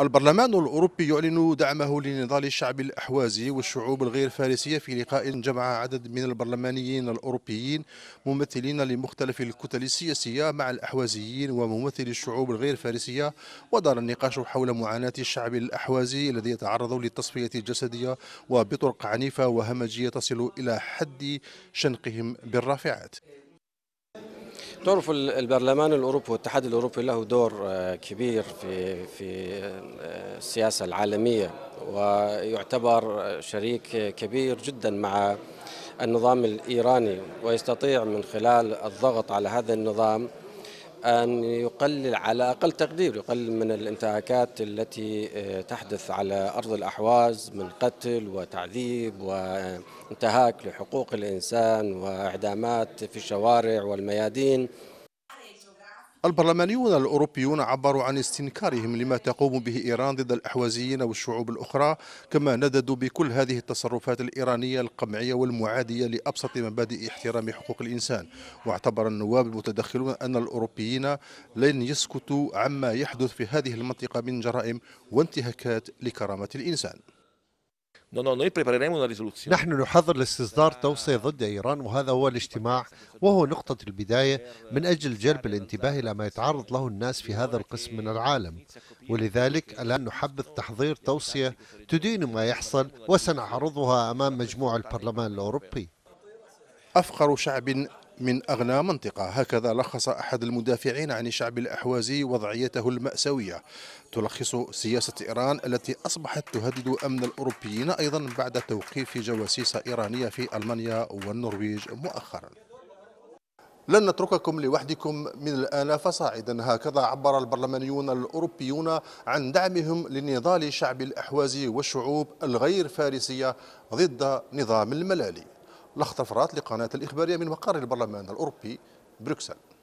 البرلمان الأوروبي يعلن دعمه لنضال الشعب الأحوازي والشعوب الغير فارسية في لقاء جمع عدد من البرلمانيين الأوروبيين ممثلين لمختلف الكتل السياسية مع الأحوازيين وممثلي الشعوب الغير فارسية ودار النقاش حول معاناة الشعب الأحوازي الذي يتعرض للتصفية الجسدية وبطرق عنيفة وهمجية تصل إلى حد شنقهم بالرافعات تعرف البرلمان الاوروبي والاتحاد الاوروبي له دور آه، كبير في في السياسه العالميه ويعتبر شريك كبير جدا مع النظام الايراني ويستطيع من خلال الضغط على هذا النظام أن يقلل على أقل تقدير يقلل من الانتهاكات التي آه، تحدث على أرض الأحواز من قتل وتعذيب وانتهاك لحقوق الإنسان وإعدامات في الشوارع والميادين البرلمانيون الأوروبيون عبروا عن استنكارهم لما تقوم به إيران ضد الأحوازيين والشعوب الأخرى كما نددوا بكل هذه التصرفات الإيرانية القمعية والمعادية لأبسط مبادئ احترام حقوق الإنسان واعتبر النواب المتدخلون أن الأوروبيين لن يسكتوا عما يحدث في هذه المنطقة من جرائم وانتهاكات لكرامة الإنسان نحن نحضر لاستصدار توصية ضد إيران وهذا هو الاجتماع وهو نقطة البداية من أجل جلب الانتباه إلى ما يتعرض له الناس في هذا القسم من العالم ولذلك الآن نحبذ تحضير توصية تدين ما يحصل وسنعرضها أمام مجموع البرلمان الأوروبي أفقر شعب من أغنى منطقة هكذا لخص أحد المدافعين عن الشعب الأحوازي وضعيته المأساوية تلخص سياسة إيران التي أصبحت تهدد أمن الأوروبيين أيضا بعد توقيف جواسيس إيرانية في ألمانيا والنرويج مؤخرا لن نترككم لوحدكم من الآن فصاعدا هكذا عبر البرلمانيون الأوروبيون عن دعمهم لنضال شعب الأحوازي والشعوب الغير فارسية ضد نظام الملالي لخطفرات لقناة الإخبارية من مقر البرلمان الأوروبي بروكسل